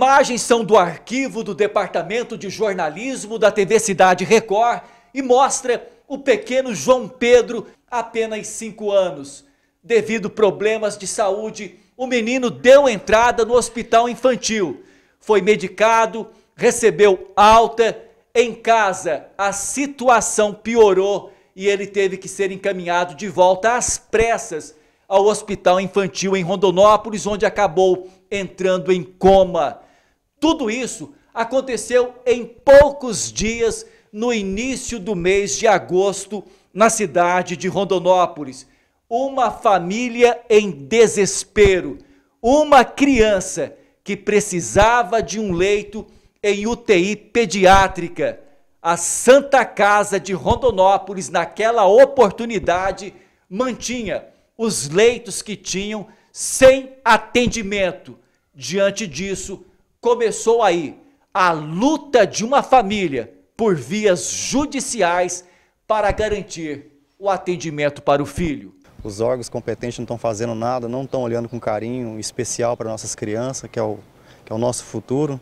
imagens são do arquivo do Departamento de Jornalismo da TV Cidade Record e mostra o pequeno João Pedro, apenas 5 anos. Devido problemas de saúde, o menino deu entrada no hospital infantil. Foi medicado, recebeu alta. Em casa, a situação piorou e ele teve que ser encaminhado de volta às pressas ao hospital infantil em Rondonópolis, onde acabou entrando em coma. Tudo isso aconteceu em poucos dias no início do mês de agosto na cidade de Rondonópolis. Uma família em desespero, uma criança que precisava de um leito em UTI pediátrica. A Santa Casa de Rondonópolis, naquela oportunidade, mantinha os leitos que tinham sem atendimento. Diante disso, começou aí a luta de uma família por vias judiciais para garantir o atendimento para o filho. Os órgãos competentes não estão fazendo nada, não estão olhando com carinho especial para nossas crianças, que é o, que é o nosso futuro,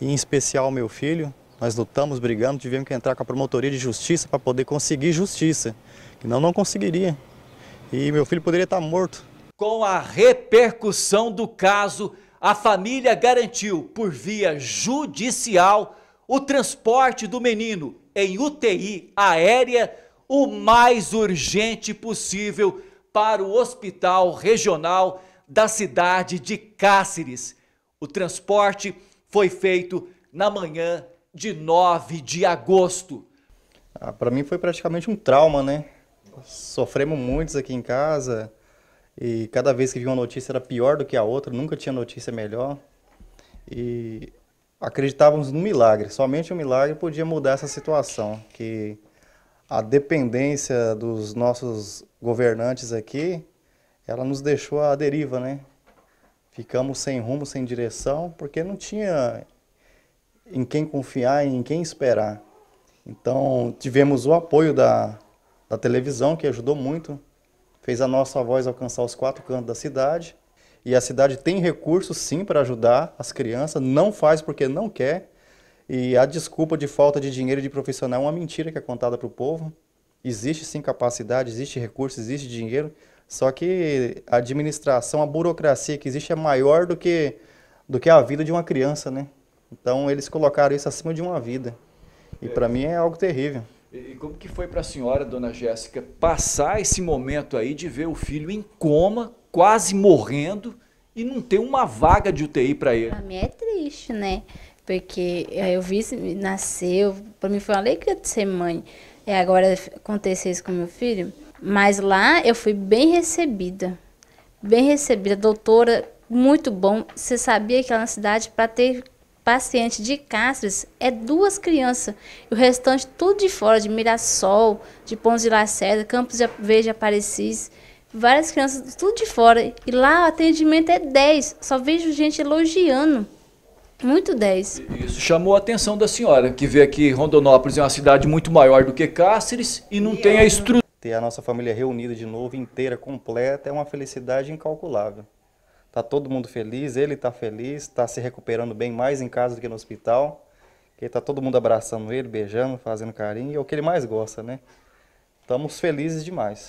e em especial meu filho. Nós lutamos, brigamos, tivemos que entrar com a promotoria de justiça para poder conseguir justiça, que não não conseguiria. E meu filho poderia estar morto. Com a repercussão do caso, a família garantiu, por via judicial, o transporte do menino em UTI aérea o mais urgente possível para o Hospital Regional da cidade de Cáceres. O transporte foi feito na manhã de 9 de agosto. Ah, para mim foi praticamente um trauma, né? Sofremos muitos aqui em casa. E cada vez que vinha uma notícia era pior do que a outra, nunca tinha notícia melhor. E acreditávamos no milagre, somente o um milagre podia mudar essa situação, que a dependência dos nossos governantes aqui, ela nos deixou à deriva, né? Ficamos sem rumo, sem direção, porque não tinha em quem confiar, em quem esperar. Então, tivemos o apoio da, da televisão, que ajudou muito fez a nossa voz alcançar os quatro cantos da cidade. E a cidade tem recursos sim para ajudar as crianças, não faz porque não quer. E a desculpa de falta de dinheiro de profissional é uma mentira que é contada para o povo. Existe sim capacidade, existe recurso, existe dinheiro, só que a administração, a burocracia que existe é maior do que, do que a vida de uma criança, né? Então eles colocaram isso acima de uma vida. E é. para mim é algo terrível. E como que foi para a senhora, dona Jéssica, passar esse momento aí de ver o filho em coma, quase morrendo, e não ter uma vaga de UTI para ele? Para mim é triste, né? Porque é, eu vi nasceu, para mim foi uma alegria de ser mãe. E é, agora aconteceu isso com meu filho. Mas lá eu fui bem recebida. Bem recebida. Doutora, muito bom. Você sabia que lá na cidade, para ter paciente de Cáceres é duas crianças. E o restante tudo de fora, de Mirassol, de Pontes de Lacerda, Campos de Verde Aparecis. Várias crianças, tudo de fora. E lá o atendimento é 10. Só vejo gente elogiando. Muito 10. Isso chamou a atenção da senhora, que vê que Rondonópolis é uma cidade muito maior do que Cáceres e não e tem a estrutura. Ter a nossa família reunida de novo, inteira, completa, é uma felicidade incalculável. Tá todo mundo feliz, ele está feliz, está se recuperando bem mais em casa do que no hospital. Que tá todo mundo abraçando ele, beijando, fazendo carinho, e é o que ele mais gosta, né? Estamos felizes demais.